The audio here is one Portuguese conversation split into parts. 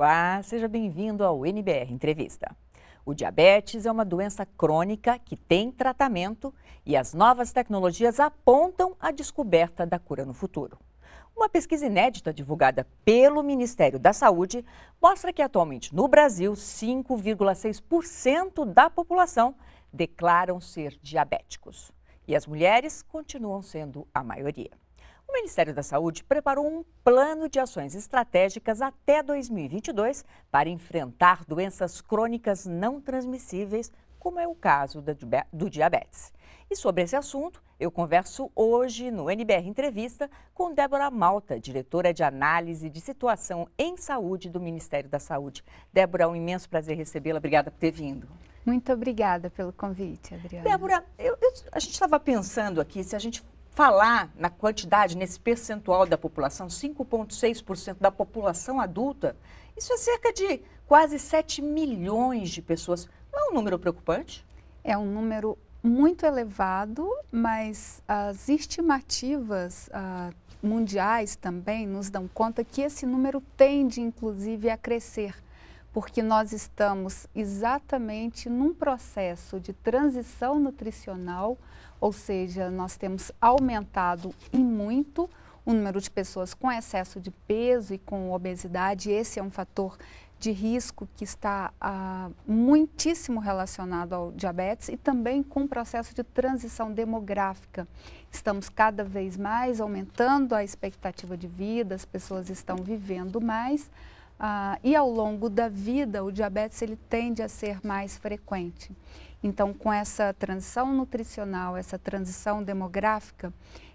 Olá, seja bem-vindo ao NBR Entrevista. O diabetes é uma doença crônica que tem tratamento e as novas tecnologias apontam a descoberta da cura no futuro. Uma pesquisa inédita divulgada pelo Ministério da Saúde mostra que atualmente no Brasil 5,6% da população declaram ser diabéticos. E as mulheres continuam sendo a maioria. O Ministério da Saúde preparou um plano de ações estratégicas até 2022 para enfrentar doenças crônicas não transmissíveis, como é o caso do diabetes. E sobre esse assunto, eu converso hoje no NBR Entrevista com Débora Malta, diretora de análise de situação em saúde do Ministério da Saúde. Débora, é um imenso prazer recebê-la. Obrigada por ter vindo. Muito obrigada pelo convite, Adriana. Débora, eu, eu, a gente estava pensando aqui, se a gente falar na quantidade, nesse percentual da população, 5,6% da população adulta, isso é cerca de quase 7 milhões de pessoas. Não é um número preocupante? É um número muito elevado, mas as estimativas uh, mundiais também nos dão conta que esse número tende, inclusive, a crescer porque nós estamos exatamente num processo de transição nutricional, ou seja, nós temos aumentado e muito o número de pessoas com excesso de peso e com obesidade. Esse é um fator de risco que está ah, muitíssimo relacionado ao diabetes e também com o processo de transição demográfica. Estamos cada vez mais aumentando a expectativa de vida, as pessoas estão vivendo mais, ah, e ao longo da vida o diabetes ele tende a ser mais frequente. Então, com essa transição nutricional, essa transição demográfica,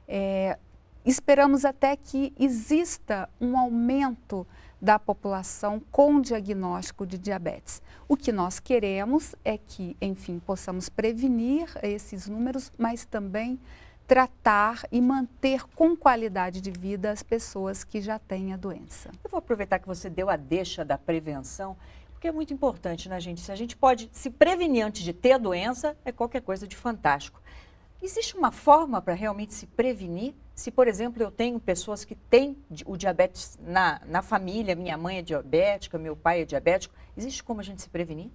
é, esperamos até que exista um aumento da população com diagnóstico de diabetes. O que nós queremos é que, enfim, possamos prevenir esses números, mas também tratar e manter com qualidade de vida as pessoas que já têm a doença. Eu vou aproveitar que você deu a deixa da prevenção, porque é muito importante, né, gente? Se a gente pode se prevenir antes de ter a doença, é qualquer coisa de fantástico. Existe uma forma para realmente se prevenir? Se, por exemplo, eu tenho pessoas que têm o diabetes na, na família, minha mãe é diabética, meu pai é diabético, existe como a gente se prevenir?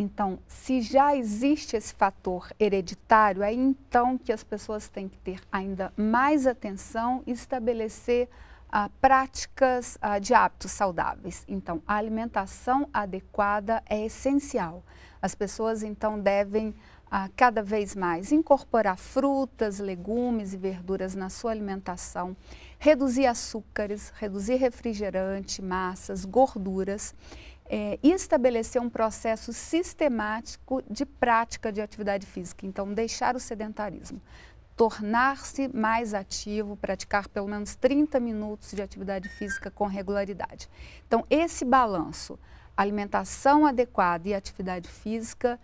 Então, se já existe esse fator hereditário, é então que as pessoas têm que ter ainda mais atenção e estabelecer ah, práticas ah, de hábitos saudáveis. Então, a alimentação adequada é essencial. As pessoas então devem ah, cada vez mais incorporar frutas, legumes e verduras na sua alimentação, reduzir açúcares, reduzir refrigerante, massas, gorduras é, estabelecer um processo sistemático de prática de atividade física. Então, deixar o sedentarismo, tornar-se mais ativo, praticar pelo menos 30 minutos de atividade física com regularidade. Então, esse balanço, alimentação adequada e atividade física,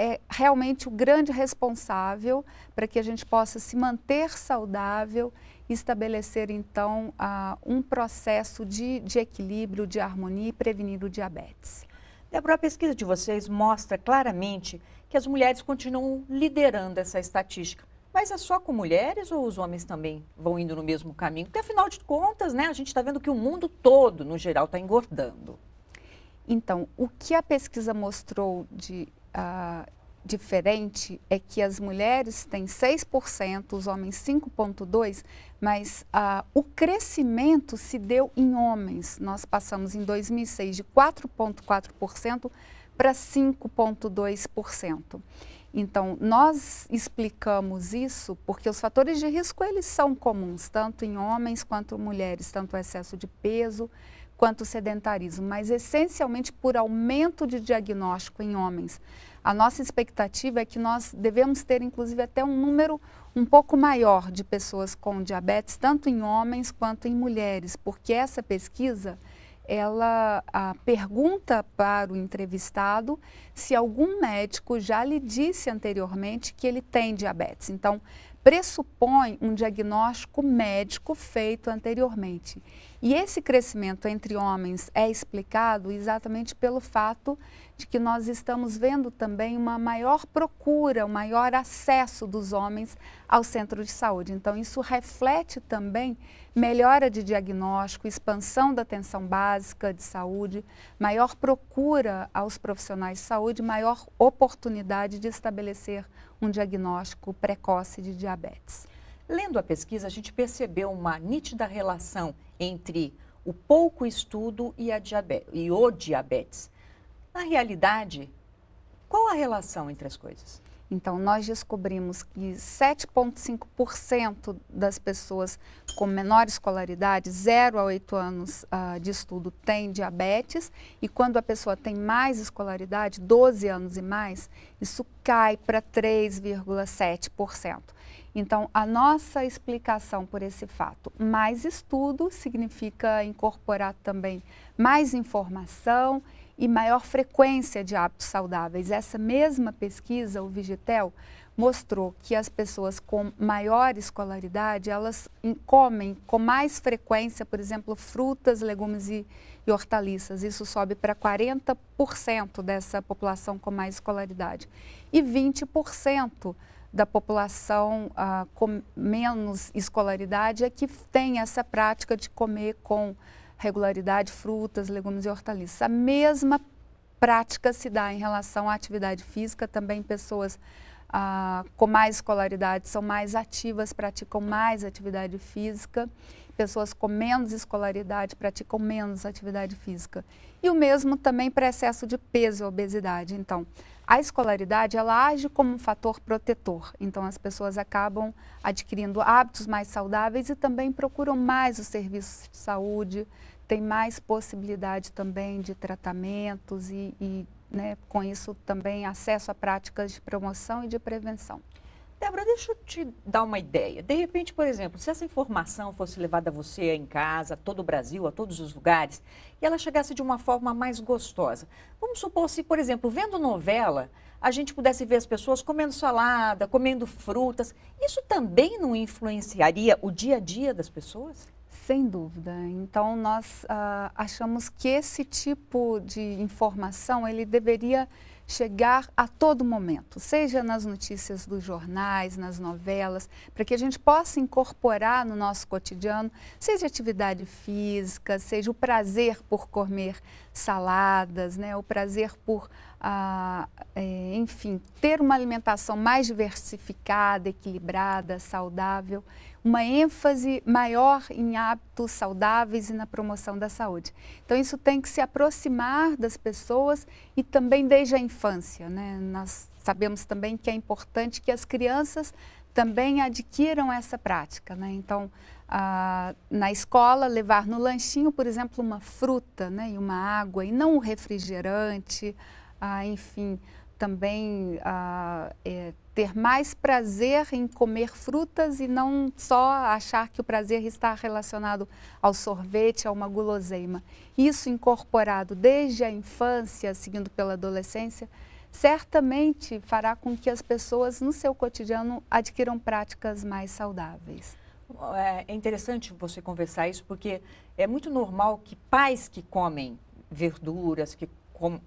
é realmente o grande responsável para que a gente possa se manter saudável estabelecer então uh, um processo de, de equilíbrio, de harmonia e prevenir o diabetes. Débora, a pesquisa de vocês mostra claramente que as mulheres continuam liderando essa estatística. Mas é só com mulheres ou os homens também vão indo no mesmo caminho? Porque afinal de contas, né, a gente está vendo que o mundo todo, no geral, está engordando. Então, o que a pesquisa mostrou de uh, diferente é que as mulheres têm 6%, os homens 5,2%, mas ah, o crescimento se deu em homens. Nós passamos em 2006 de 4,4% para 5,2%. Então, nós explicamos isso porque os fatores de risco eles são comuns, tanto em homens quanto em mulheres, tanto o excesso de peso quanto o sedentarismo, mas essencialmente por aumento de diagnóstico em homens. A nossa expectativa é que nós devemos ter, inclusive, até um número um pouco maior de pessoas com diabetes, tanto em homens quanto em mulheres, porque essa pesquisa ela pergunta para o entrevistado se algum médico já lhe disse anteriormente que ele tem diabetes. Então, pressupõe um diagnóstico médico feito anteriormente. E esse crescimento entre homens é explicado exatamente pelo fato de que nós estamos vendo também uma maior procura, um maior acesso dos homens ao centro de saúde. Então, isso reflete também melhora de diagnóstico, expansão da atenção básica de saúde, maior procura aos profissionais de saúde, maior oportunidade de estabelecer um diagnóstico precoce de diabetes. Lendo a pesquisa, a gente percebeu uma nítida relação entre o pouco estudo e, diabetes, e o diabetes. Na realidade, qual a relação entre as coisas? Então, nós descobrimos que 7,5% das pessoas com menor escolaridade, 0 a 8 anos uh, de estudo, têm diabetes, e quando a pessoa tem mais escolaridade, 12 anos e mais, isso cai para 3,7%. Então, a nossa explicação por esse fato, mais estudo significa incorporar também mais informação e maior frequência de hábitos saudáveis. Essa mesma pesquisa, o Vigitel, mostrou que as pessoas com maior escolaridade, elas comem com mais frequência, por exemplo, frutas, legumes e, e hortaliças. Isso sobe para 40% dessa população com mais escolaridade. E 20% da população ah, com menos escolaridade é que tem essa prática de comer com regularidade, frutas, legumes e hortaliças. A mesma prática se dá em relação à atividade física, também pessoas ah, com mais escolaridade são mais ativas, praticam mais atividade física, pessoas com menos escolaridade praticam menos atividade física. E o mesmo também para excesso de peso e obesidade. Então, a escolaridade ela age como um fator protetor, então as pessoas acabam adquirindo hábitos mais saudáveis e também procuram mais os serviços de saúde, tem mais possibilidade também de tratamentos e, e né, com isso também acesso a práticas de promoção e de prevenção. Débora, deixa eu te dar uma ideia. De repente, por exemplo, se essa informação fosse levada a você em casa, a todo o Brasil, a todos os lugares, e ela chegasse de uma forma mais gostosa. Vamos supor se, por exemplo, vendo novela, a gente pudesse ver as pessoas comendo salada, comendo frutas. Isso também não influenciaria o dia a dia das pessoas? Sem dúvida. Então, nós ah, achamos que esse tipo de informação, ele deveria chegar a todo momento, seja nas notícias dos jornais, nas novelas, para que a gente possa incorporar no nosso cotidiano, seja atividade física, seja o prazer por comer saladas, né, o prazer por a, é, enfim, ter uma alimentação mais diversificada, equilibrada, saudável, uma ênfase maior em hábitos saudáveis e na promoção da saúde. Então, isso tem que se aproximar das pessoas e também desde a infância. Né? Nós sabemos também que é importante que as crianças também adquiram essa prática. Né? Então, na escola, levar no lanchinho, por exemplo, uma fruta né? e uma água, e não um refrigerante a, enfim, também a, é, ter mais prazer em comer frutas e não só achar que o prazer está relacionado ao sorvete, a uma guloseima. Isso incorporado desde a infância, seguindo pela adolescência, certamente fará com que as pessoas no seu cotidiano adquiram práticas mais saudáveis. É, é interessante você conversar isso porque é muito normal que pais que comem verduras, que com,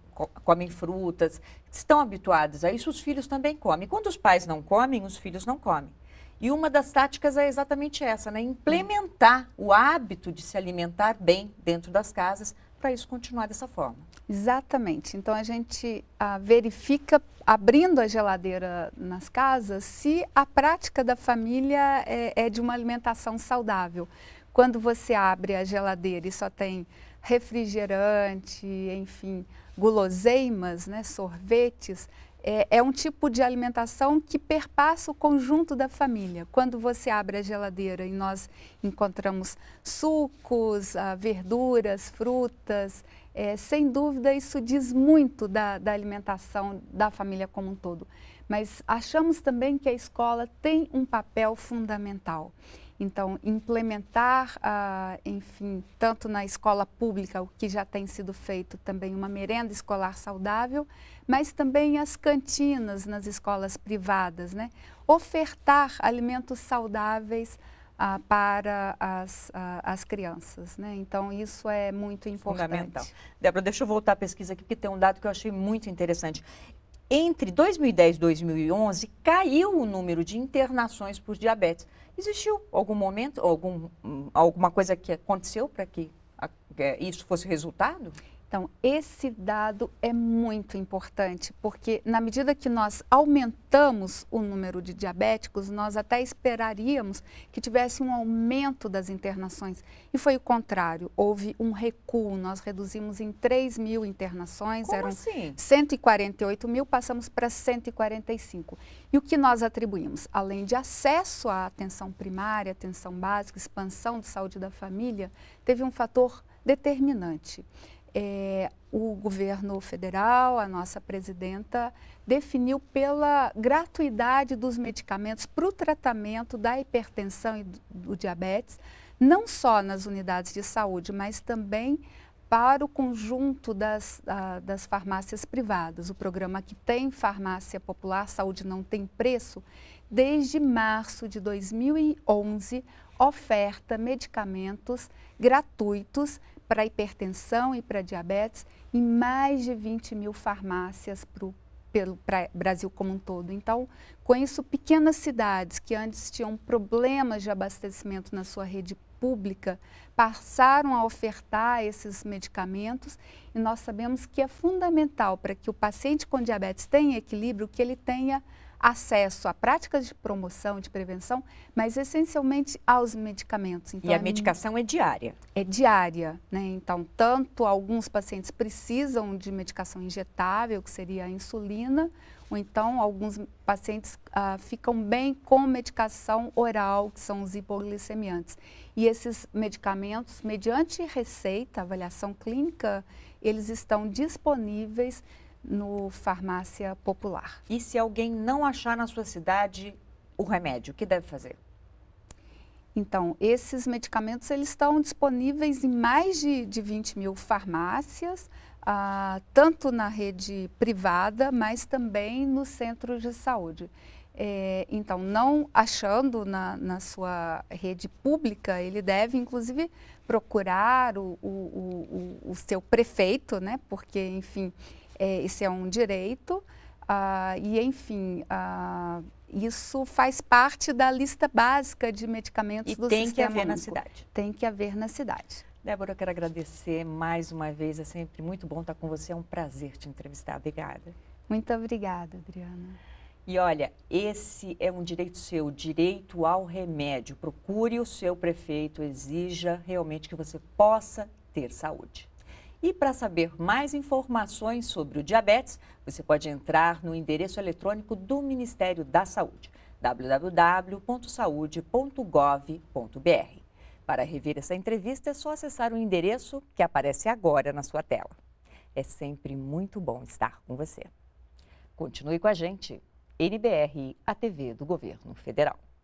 comem frutas, estão habituados a isso, os filhos também comem. Quando os pais não comem, os filhos não comem. E uma das táticas é exatamente essa, né? Implementar o hábito de se alimentar bem dentro das casas para isso continuar dessa forma. Exatamente. Então a gente ah, verifica, abrindo a geladeira nas casas, se a prática da família é, é de uma alimentação saudável. Quando você abre a geladeira e só tem refrigerante, enfim, guloseimas, né, sorvetes, é, é, um tipo de alimentação que perpassa o conjunto da família. Quando você abre a geladeira e nós encontramos sucos, ah, verduras, frutas, é, sem dúvida isso diz muito da, da alimentação da família como um todo. Mas achamos também que a escola tem um papel fundamental. Então, implementar, ah, enfim, tanto na escola pública, o que já tem sido feito também, uma merenda escolar saudável, mas também as cantinas nas escolas privadas, né? Ofertar alimentos saudáveis ah, para as, ah, as crianças. Né? Então, isso é muito importante. Fundamental. Débora, deixa eu voltar à pesquisa aqui, porque tem um dado que eu achei muito interessante. Entre 2010 e 2011, caiu o número de internações por diabetes. Existiu algum momento, algum, hum, alguma coisa que aconteceu para que isso fosse resultado? Então, esse dado é muito importante, porque na medida que nós aumentamos o número de diabéticos, nós até esperaríamos que tivesse um aumento das internações. E foi o contrário, houve um recuo, nós reduzimos em 3 mil internações, Como eram assim? 148 mil, passamos para 145. E o que nós atribuímos? Além de acesso à atenção primária, atenção básica, expansão de saúde da família, teve um fator determinante é, o governo federal, a nossa presidenta, definiu pela gratuidade dos medicamentos para o tratamento da hipertensão e do diabetes, não só nas unidades de saúde, mas também para o conjunto das, a, das farmácias privadas. O programa que tem farmácia popular, saúde não tem preço, desde março de 2011 oferta medicamentos gratuitos para hipertensão e para diabetes em mais de 20 mil farmácias pelo pra, Brasil como um todo. Então, com isso, pequenas cidades que antes tinham problemas de abastecimento na sua rede pública passaram a ofertar esses medicamentos e nós sabemos que é fundamental para que o paciente com diabetes tenha equilíbrio que ele tenha acesso a práticas de promoção, de prevenção, mas essencialmente aos medicamentos. Então, e a medicação é, diária? É diária, né? Então, tanto alguns pacientes precisam de medicação injetável, que seria a insulina, ou então alguns pacientes ah, ficam bem com medicação oral, que são os hipoglicemiantes. E esses medicamentos, mediante receita, avaliação clínica, eles estão disponíveis no farmácia popular. E se alguém não achar na sua cidade o remédio, o que deve fazer? Então, esses medicamentos eles estão disponíveis em mais de, de 20 mil farmácias, ah, tanto na rede privada, mas também no centro de saúde. É, então, não achando na, na, sua rede pública, ele deve, inclusive, procurar o, o, o, o seu prefeito, né? porque, enfim, é, esse é um direito. Ah, e, enfim, ah, isso faz parte da lista básica de medicamentos e do tem Tem que haver único. na cidade. Tem que haver na cidade. Débora, eu quero agradecer mais uma vez. É sempre muito bom estar com você. É um prazer te entrevistar. Obrigada. Muito obrigada, Adriana. E olha, esse é um direito seu, direito ao remédio. Procure o seu prefeito, exija realmente que você possa ter saúde. E para saber mais informações sobre o diabetes, você pode entrar no endereço eletrônico do Ministério da Saúde, www.saude.gov.br. Para rever essa entrevista, é só acessar o endereço que aparece agora na sua tela. É sempre muito bom estar com você. Continue com a gente. NBR, a TV do Governo Federal.